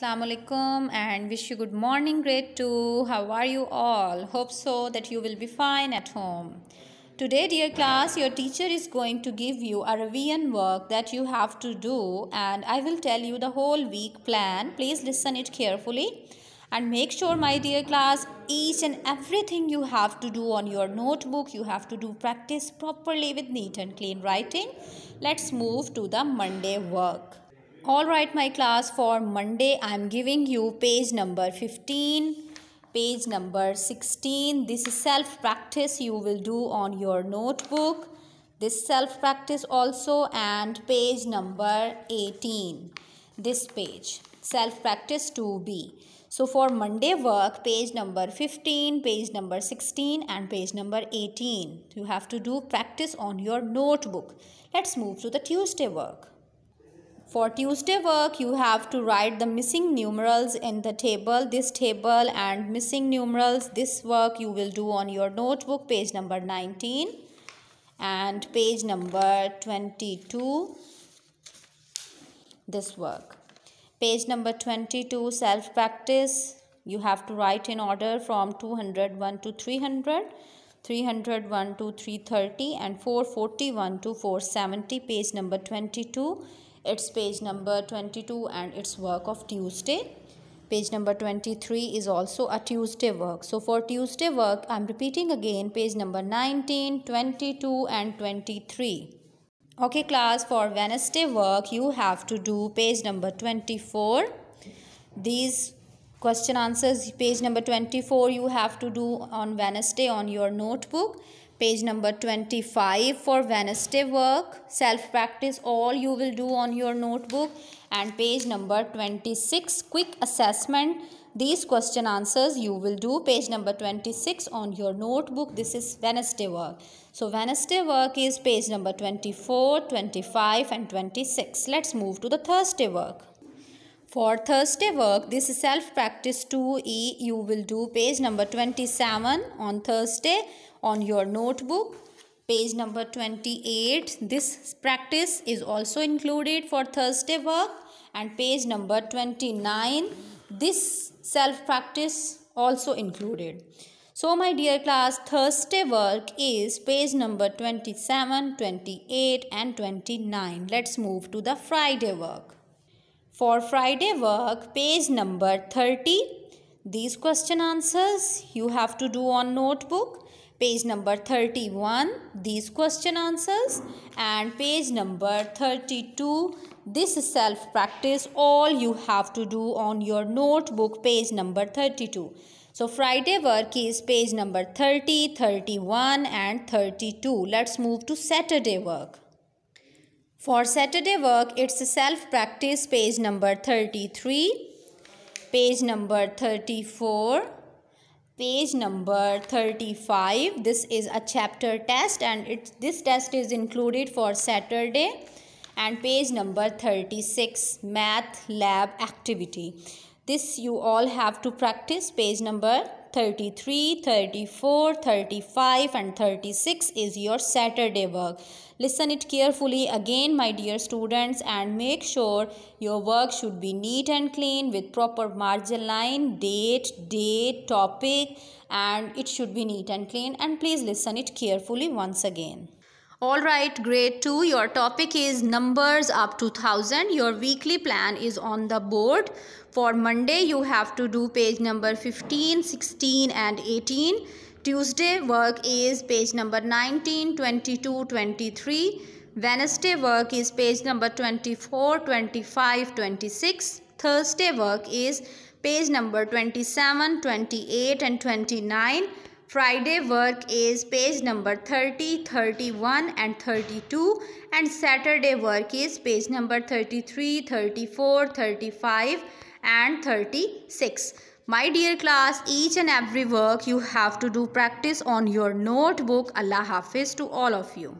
Assalamu alaikum and wish you good morning grade 2. How are you all? Hope so that you will be fine at home. Today dear class your teacher is going to give you a Arabian work that you have to do and I will tell you the whole week plan. Please listen it carefully and make sure my dear class each and everything you have to do on your notebook you have to do practice properly with neat and clean writing. Let's move to the Monday work all right my class for monday i am giving you page number 15 page number 16 this is self practice you will do on your notebook this self practice also and page number 18 this page self practice 2b so for monday work page number 15 page number 16 and page number 18 you have to do practice on your notebook let's move to the tuesday work for Tuesday work, you have to write the missing numerals in the table, this table and missing numerals. This work you will do on your notebook, page number 19 and page number 22, this work. Page number 22, self-practice. You have to write in order from 201 to 300. 301 to 330 and 441 to 470 page number 22 it's page number 22 and it's work of Tuesday. Page number 23 is also a Tuesday work. So for Tuesday work, I'm repeating again page number 19, 22 and 23. Okay class, for Wednesday work, you have to do page number 24. These question answers page number 24 you have to do on Wednesday on your notebook page number 25 for wednesday work self practice all you will do on your notebook and page number 26 quick assessment these question answers you will do page number 26 on your notebook this is wednesday work so wednesday work is page number 24 25 and 26 let's move to the thursday work for Thursday work, this self-practice 2E you will do page number 27 on Thursday on your notebook. Page number 28, this practice is also included for Thursday work and page number 29, this self-practice also included. So my dear class, Thursday work is page number 27, 28 and 29. Let's move to the Friday work. For Friday work, page number 30. These question answers you have to do on notebook. Page number 31, these question answers. And page number 32, this self-practice all you have to do on your notebook, page number 32. So Friday work is page number 30, 31 and 32. Let's move to Saturday work. For Saturday work, it's self-practice page number 33, page number 34, page number 35. This is a chapter test and it, this test is included for Saturday and page number 36, math lab activity. This you all have to practice page number 33, 34, 35 and 36 is your Saturday work. Listen it carefully again my dear students and make sure your work should be neat and clean with proper margin line, date, date, topic and it should be neat and clean and please listen it carefully once again. All right, grade 2, your topic is numbers up to 1000. Your weekly plan is on the board. For Monday, you have to do page number 15, 16 and 18. Tuesday, work is page number 19, 22, 23. Wednesday, work is page number 24, 25, 26. Thursday, work is page number 27, 28 and 29. Friday work is page number 30, 31 and 32 and Saturday work is page number 33, 34, 35 and 36. My dear class, each and every work you have to do practice on your notebook. Allah Hafiz to all of you.